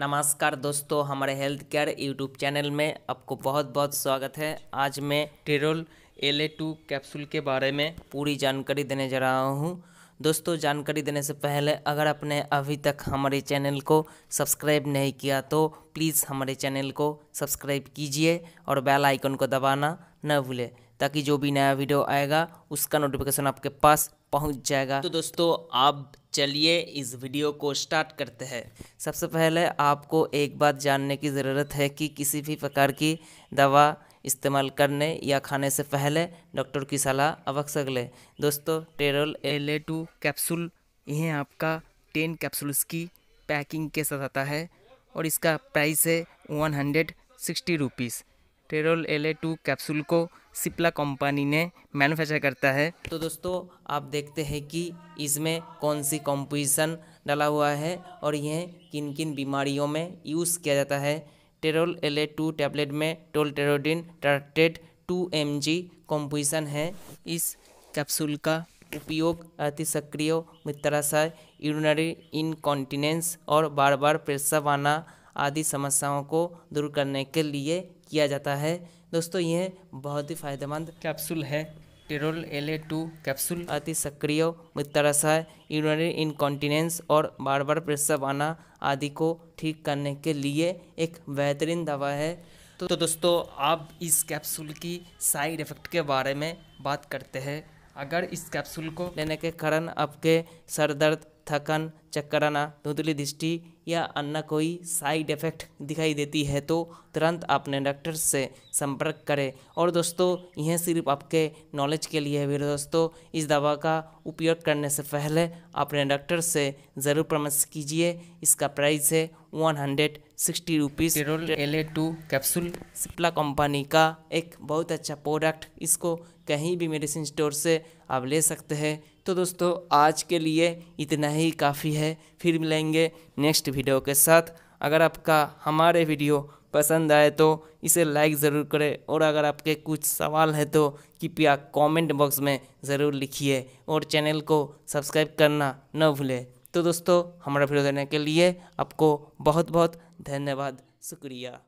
नमस्कार दोस्तों हमारे हेल्थ केयर यूट्यूब चैनल में आपको बहुत बहुत स्वागत है आज मैं टेरोल एल टू कैप्सूल के बारे में पूरी जानकारी देने जा रहा हूँ दोस्तों जानकारी देने से पहले अगर आपने अभी तक हमारे चैनल को सब्सक्राइब नहीं किया तो प्लीज़ हमारे चैनल को सब्सक्राइब कीजिए और बेल आइकन को दबाना न भूलें ताकि जो भी नया वीडियो आएगा उसका नोटिफिकेशन आपके पास पहुंच जाएगा तो दोस्तों आप चलिए इस वीडियो को स्टार्ट करते हैं सबसे पहले आपको एक बात जानने की ज़रूरत है कि किसी भी प्रकार की दवा इस्तेमाल करने या खाने से पहले डॉक्टर की सलाह अवश्य लें दोस्तों Terol L A two capsule यह आपका टेन कैप्सूल्स की पैकिंग के साथ आता है और इसका प्राइस है one hundred sixty rupees Terol L A two capsule को सिप्ला कंपनी ने मैन्युफैक्चर करता है तो दोस्तों आप देखते हैं कि इसमें कौन सी कॉम्पोजिशन डाला हुआ है और यह किन किन बीमारियों में यूज़ किया जाता है Terol L A two tablet में tolterodine tartrate two M G composition है इस कैप्सूल का उपयोग अति सक्रिय मित्राशय यूरिनरी इनकॉन्टिनेंस और बार बार पेशाब आना आदि समस्याओं को दूर करने के लिए किया जाता है दोस्तों यह बहुत ही फायदेमंद कैप्सूल है Terol L A two capsule अति सक्रिय मित्रशय है यूरिनरी इनकॉन्टिनेंस और बार बार प्रसव आना आदि को ठीक करने के लिए एक बेहतरीन दवा है तो, तो दोस्तों आप इस कैप्सूल की साइड इफ़ेक्ट के बारे में बात करते हैं अगर इस कैप्सूल को लेने के कारण आपके सर दर्द थकन चक्कर आना धुंधली दृष्टि या अन्य कोई साइड इफेक्ट दिखाई देती है तो तुरंत अपने डॉक्टर से संपर्क करें और दोस्तों यह सिर्फ आपके नॉलेज के लिए है दोस्तों इस दवा का उपयोग करने से पहले अपने डॉक्टर से ज़रूर परामर्श कीजिए इसका प्राइस है one hundred sixty rupees L A two capsule Cipla company का एक बहुत अच्छा प्रोडक्ट इसको कहीं भी मेडिसिन स्टोर से आप ले सकते हैं तो दोस्तों आज के लिए इतना ही काफ़ी है फिर मिलेंगे नेक्स्ट वीडियो के साथ अगर आपका हमारे वीडियो पसंद आए तो इसे लाइक ज़रूर करें और अगर आपके कुछ सवाल हैं तो कृपया कमेंट बॉक्स में ज़रूर लिखिए और चैनल को सब्सक्राइब करना न भूलें तो दोस्तों हमारा वीडियो देने के लिए आपको बहुत बहुत धन्यवाद शुक्रिया